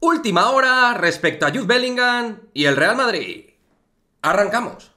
Última hora respecto a Jude Bellingham y el Real Madrid. Arrancamos.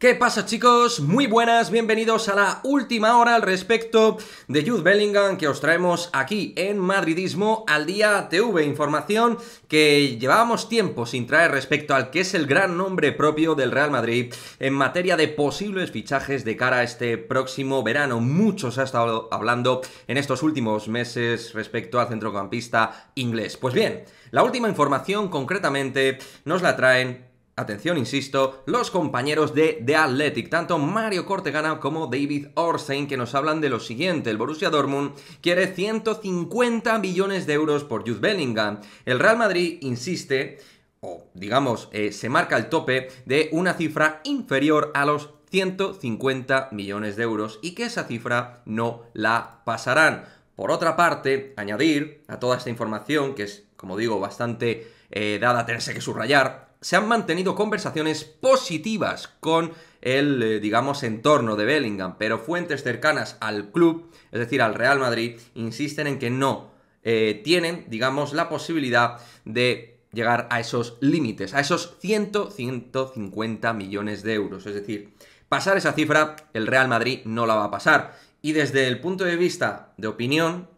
¿Qué pasa chicos? Muy buenas, bienvenidos a la última hora al respecto de Jude Bellingham que os traemos aquí en Madridismo al día TV. Información que llevábamos tiempo sin traer respecto al que es el gran nombre propio del Real Madrid en materia de posibles fichajes de cara a este próximo verano. Muchos ha estado hablando en estos últimos meses respecto al centrocampista inglés. Pues bien, la última información concretamente nos la traen atención insisto, los compañeros de The Athletic, tanto Mario Cortegana como David Orsain, que nos hablan de lo siguiente. El Borussia Dortmund quiere 150 millones de euros por Jude Bellingham. El Real Madrid insiste o digamos, eh, se marca el tope de una cifra inferior a los 150 millones de euros y que esa cifra no la pasarán. Por otra parte, añadir a toda esta información, que es, como digo, bastante eh, dada a tenerse que subrayar, se han mantenido conversaciones positivas con el, eh, digamos, entorno de Bellingham, pero fuentes cercanas al club, es decir, al Real Madrid, insisten en que no eh, tienen, digamos, la posibilidad de llegar a esos límites, a esos 100, 150 millones de euros. Es decir, pasar esa cifra, el Real Madrid no la va a pasar. Y desde el punto de vista de opinión,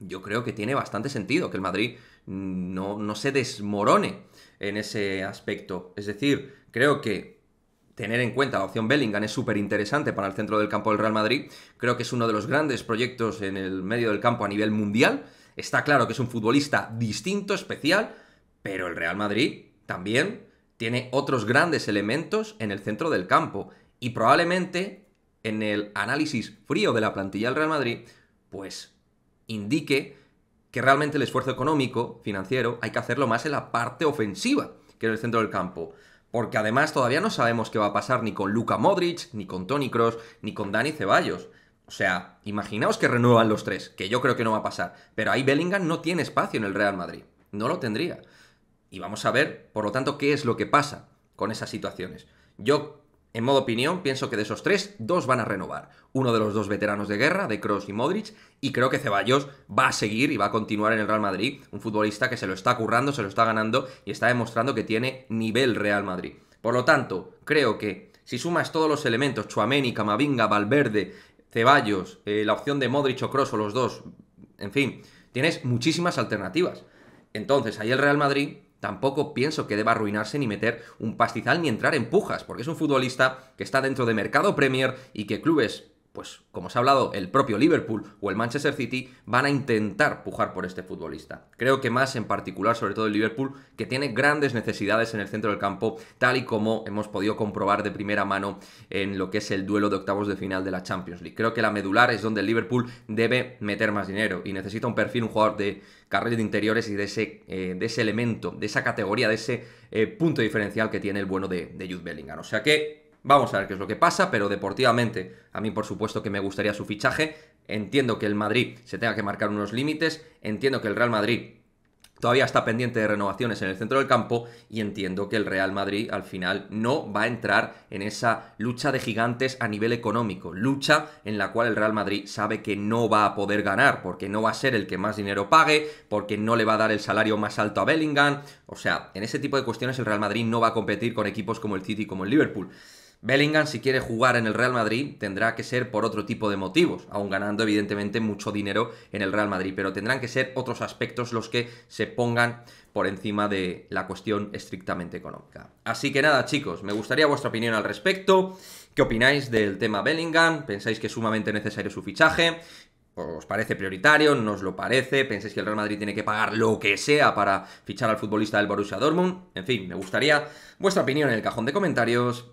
yo creo que tiene bastante sentido que el Madrid no, se desmorone en ese aspecto. Es decir, creo que tener en cuenta la opción Bellingham es súper interesante para el centro del campo del Real Madrid. Creo que es uno de los grandes proyectos en el medio del campo a nivel mundial. Está claro que es un futbolista distinto, especial, pero el Real Madrid también tiene otros grandes elementos en el centro del campo. Y probablemente en el análisis frío de la plantilla del Real Madrid, pues indique que realmente el esfuerzo económico, financiero, hay que hacerlo más en la parte ofensiva que en el centro del campo. Porque además todavía no sabemos qué va a pasar ni con Luka Modric, ni con Tony Cross, ni con Dani Ceballos. O sea, imaginaos que renuevan los tres, que yo creo que no va a pasar. Pero ahí Bellingham no tiene espacio en el Real Madrid. No lo tendría. Y vamos a ver, por lo tanto, qué es lo que pasa con esas situaciones. Yo en modo opinión, pienso que de esos tres, dos van a renovar. Uno de los dos veteranos de guerra, de Kroos y Modric, y creo que Ceballos va a seguir y va a continuar en el Real Madrid, un futbolista que se lo está currando, se lo está ganando y está demostrando que tiene nivel Real Madrid. Por lo tanto, creo que si sumas todos los elementos, y Camavinga, Valverde, Ceballos, eh, la opción de Modric o Kroos o los dos, en fin, tienes muchísimas alternativas. Entonces, ahí el Real Madrid Tampoco pienso que deba arruinarse ni meter un pastizal ni entrar en pujas, porque es un futbolista que está dentro de mercado Premier y que clubes pues como se ha hablado, el propio Liverpool o el Manchester City van a intentar pujar por este futbolista. Creo que más en particular, sobre todo el Liverpool, que tiene grandes necesidades en el centro del campo, tal y como hemos podido comprobar de primera mano en lo que es el duelo de octavos de final de la Champions League. Creo que la medular es donde el Liverpool debe meter más dinero y necesita un perfil, un jugador de carril de interiores y de ese, eh, de ese elemento, de esa categoría, de ese eh, punto diferencial que tiene el bueno de, de Jude Bellingham. O sea que Vamos a ver qué es lo que pasa, pero deportivamente a mí por supuesto que me gustaría su fichaje. Entiendo que el Madrid se tenga que marcar unos límites, entiendo que el Real Madrid todavía está pendiente de renovaciones en el centro del campo y entiendo que el Real Madrid al final no va a entrar en esa lucha de gigantes a nivel económico, lucha en la cual el Real Madrid sabe que no va a poder ganar porque no va a ser el que más dinero pague, porque no le va a dar el salario más alto a Bellingham, o sea, en ese tipo de cuestiones el Real Madrid no va a competir con equipos como el City como el Liverpool. Bellingham, si quiere jugar en el Real Madrid, tendrá que ser por otro tipo de motivos, aún ganando evidentemente mucho dinero en el Real Madrid, pero tendrán que ser otros aspectos los que se pongan por encima de la cuestión estrictamente económica. Así que nada, chicos, me gustaría vuestra opinión al respecto. ¿Qué opináis del tema Bellingham? ¿Pensáis que es sumamente necesario su fichaje? ¿Os parece prioritario? nos lo parece? ¿Pensáis que el Real Madrid tiene que pagar lo que sea para fichar al futbolista del Borussia Dortmund? En fin, me gustaría vuestra opinión en el cajón de comentarios